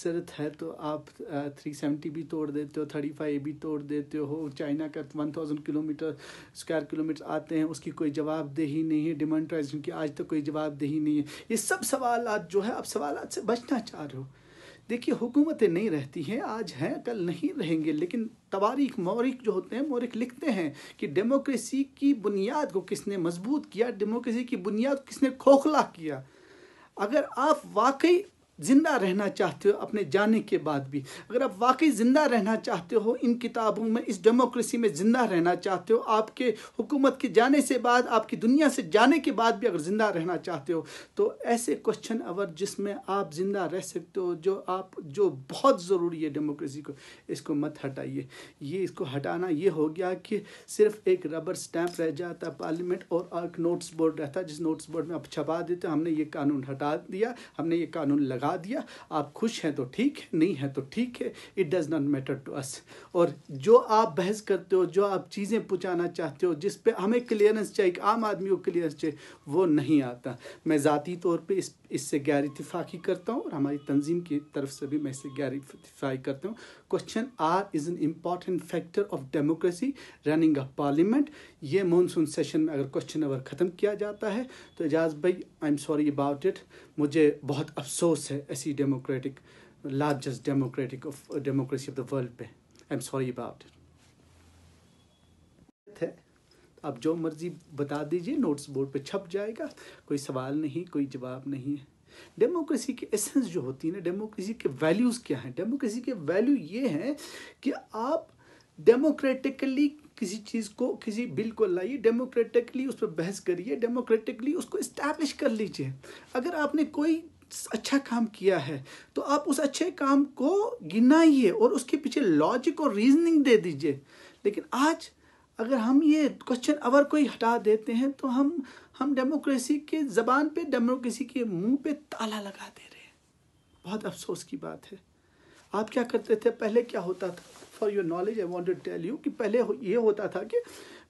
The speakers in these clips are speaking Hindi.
अक्सरत है तो आप थ्री सेवेंटी भी तोड़ देते हो थर्टी फाइव भी तोड़ देते हो चाइना का one thousand kilometre square kilometre आते हैं उसकी कोई जवाबदेही नहीं है डिमोनिटाइजेशन की आज तक तो कोई जवाबदेही नहीं है ये सब सवाल जो है आप सवाल से बचना चाह रहे हो देखिए हुकूमतें नहीं रहती हैं आज हैं कल नहीं रहेंगे लेकिन तबारीख़ मौरिक जो होते हैं मौरिक लिखते हैं कि डेमोक्रेसी की बुनियाद को किसने मजबूत किया डेमोक्रेसी की बुनियाद किसने खोखला किया अगर आप वाकई ज़िंदा रहना चाहते हो अपने जाने के बाद भी अगर आप वाकई ज़िंदा रहना चाहते हो इन किताबों में इस डेमोक्रेसी में ज़िंदा रहना चाहते हो आपके हुकूमत के जाने से बाद आपकी दुनिया से जाने के बाद भी अगर ज़िंदा रहना चाहते हो तो ऐसे क्वेश्चन अवर जिसमें आप ज़िंदा रह सकते हो जो आप जो बहुत ज़रूरी है डेमोक्रेसी को इसको मत हटाइए ये इसको हटाना ये हो गया कि सिर्फ एक रबर स्टैंप रह जाता पार्लियामेंट और एक नोट्स बोर्ड रहता जिस नोट्स बोर्ड में आप छपा देते हमने ये कानून हटा दिया हमने ये कानून लगा बता दिया आप खुश हैं तो ठीक है नहीं है तो ठीक है it does not matter to us और जो आप बहस करते हो जो आप चीज़ें पहुँचाना चाहते हो जिस पे हमें क्लियरेंस चाहिए आम आदमी को क्लियरेंस चाहिए वो नहीं आता मैं ज़ाती तौर पर इस इससे गैर इतफाक़ी करता हूँ और हमारी तंजीम की तरफ से भी मैं इससे गैर इतफाई करता हूँ question are is an important factor of democracy running of parliament ये मानसून सेशन में अगर क्वेश्चन अगर ख़त्म किया जाता है तो एजाज भाई I am sorry about it मुझे बहुत अफसोस है ऐसी democratic largest democratic of democracy of the world पे I am sorry about it आप जो मर्ज़ी बता दीजिए नोट्स बोर्ड पे छप जाएगा कोई सवाल नहीं कोई जवाब नहीं है डेमोक्रेसी के एसेंस जो होती है ना डेमोक्रेसी के वैल्यूज़ क्या हैं डेमोक्रेसी के वैल्यू ये हैं कि आप डेमोक्रेटिकली किसी चीज़ को किसी बिल को लाइए डेमोक्रेटिकली उस पर बहस करिए डेमोक्रेटिकली उसको इस्टेब्लिश कर लीजिए अगर आपने कोई अच्छा काम किया है तो आप उस अच्छे काम को गिनाइए और उसके पीछे लॉजिक और रीजनिंग दे दीजिए लेकिन आज अगर हम ये क्वेश्चन अवर कोई हटा देते हैं तो हम हम डेमोक्रेसी के ज़बान पे डेमोक्रेसी के मुंह पे ताला लगा दे रहे हैं बहुत अफसोस की बात है आप क्या करते थे पहले क्या होता था for your knowledge I want to tell you कि पहले ये होता था कि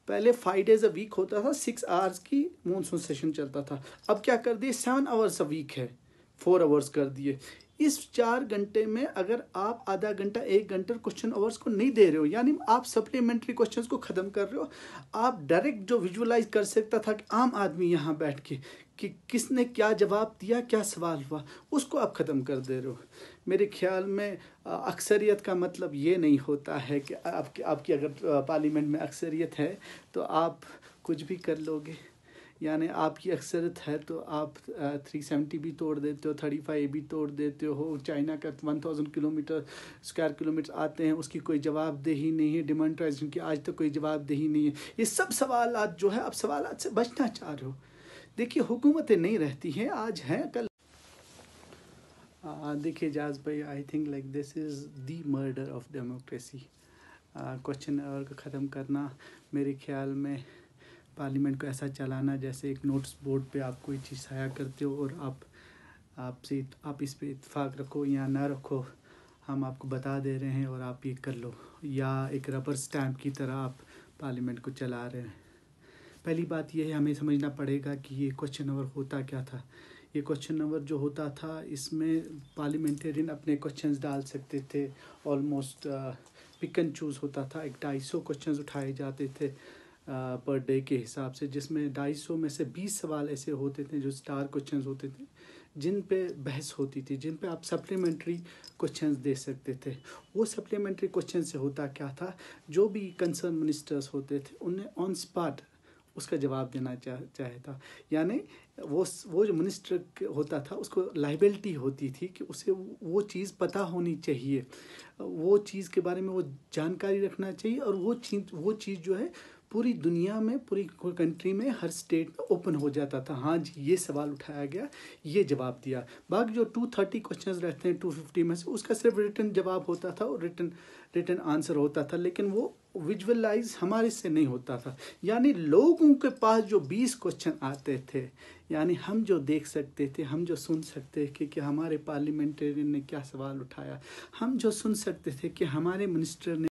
पहले फाइव डेज अ वीक होता था सिक्स आवर्स की मानसून सेशन चलता था अब क्या कर दिए सेवन आवर्स अ वीक है फोर आवर्स कर दिए इस चार घंटे में अगर आप आधा घंटा एक घंटा क्वेश्चन आवर्स को नहीं दे रहे हो यानी आप सप्लीमेंट्री क्वेश्चंस को ख़त्म कर रहे हो आप डायरेक्ट जो विजुअलाइज कर सकता था कि आम आदमी यहाँ बैठ के कि किसने क्या जवाब दिया क्या सवाल हुआ उसको आप ख़त्म कर दे रहे हो मेरे ख्याल में अक्सरियत का मतलब ये नहीं होता है कि आपकी आपकी अगर पार्लियामेंट में अक्सरियत है तो आप कुछ भी कर लोगे यानी आपकी अक्सरत है तो आप थ्री सेवेंटी भी तोड़ देते हो थर्टी फाइव भी तोड़ देते हो चाइना का one thousand kilometre square kilometre आते हैं उसकी कोई जवाबदेही नहीं है डिमोनिटाइजेशन की आज तक तो कोई जवाबदेही नहीं है ये सब सवाल जो है आप सवाल से बचना चाह रहे हो देखिए हुकूमतें नहीं रहती हैं आज हैं कल देखिए जाज भाई I think like this is the murder of democracy question और ख़त्म करना मेरे ख्याल में पार्लियामेंट को ऐसा चलाना जैसे एक नोट्स बोर्ड पे आप कोई चीज़ साया करते हो और आप आपसे आप इस पर इतफाक़ रखो या ना रखो हम आपको बता दे रहे हैं और आप ये कर लो या एक रबर स्टैम्प की तरह आप पार्लियामेंट को चला रहे हैं पहली बात यह है हमें समझना पड़ेगा कि ये क्वेश्चन नंबर होता क्या था ये क्वेश्चन नंबर जो होता था इसमें पार्लियामेंटेरियन अपने क्वेश्चंस डाल सकते थे ऑलमोस्ट पिक एंड चूज़ होता था एक ढाई सौ क्वेश्चन उठाए जाते थे पर डे के हिसाब से जिसमें ढाई सौ में से बीस सवाल ऐसे होते थे जो स्टार क्वेश्चंस होते थे जिन पे बहस होती थी जिन पे आप सप्लीमेंट्री क्वेश्चंस दे सकते थे वो सप्लीमेंट्री क्वेश्चन से होता क्या था जो भी कंसर्न मिनिस्टर्स होते थे उन्हें ऑन स्पॉट उसका जवाब देना चाह चाहे था यानी वो वो जो मिनिस्टर होता था उसको लाइबिलिटी होती थी कि उसे वो चीज़ पता होनी चाहिए वो चीज़ के बारे में वो जानकारी रखना चाहिए और वो चीज़ वो चीज़ जो है पूरी दुनिया में पूरी कंट्री में हर स्टेट में ओपन हो जाता था हाँ जी ये सवाल उठाया गया ये जवाब दिया बाकी जो टू थर्टी क्वेश्चन रहते हैं टू फिफ्टी में से उसका सिर्फ रिटर्न जवाब होता था और रिटर्न रिटर्न आंसर होता था लेकिन वो विजुअलाइज हमारे से नहीं होता था यानी लोगों के पास जो बीस क्वेश्चन आते थे यानी हम जो देख सकते थे हम जो सुन सकते थे कि हमारे पार्लियामेंटेरियन ने क्या सवाल उठाया हम जो सुन सकते थे कि हमारे मिनिस्टर ने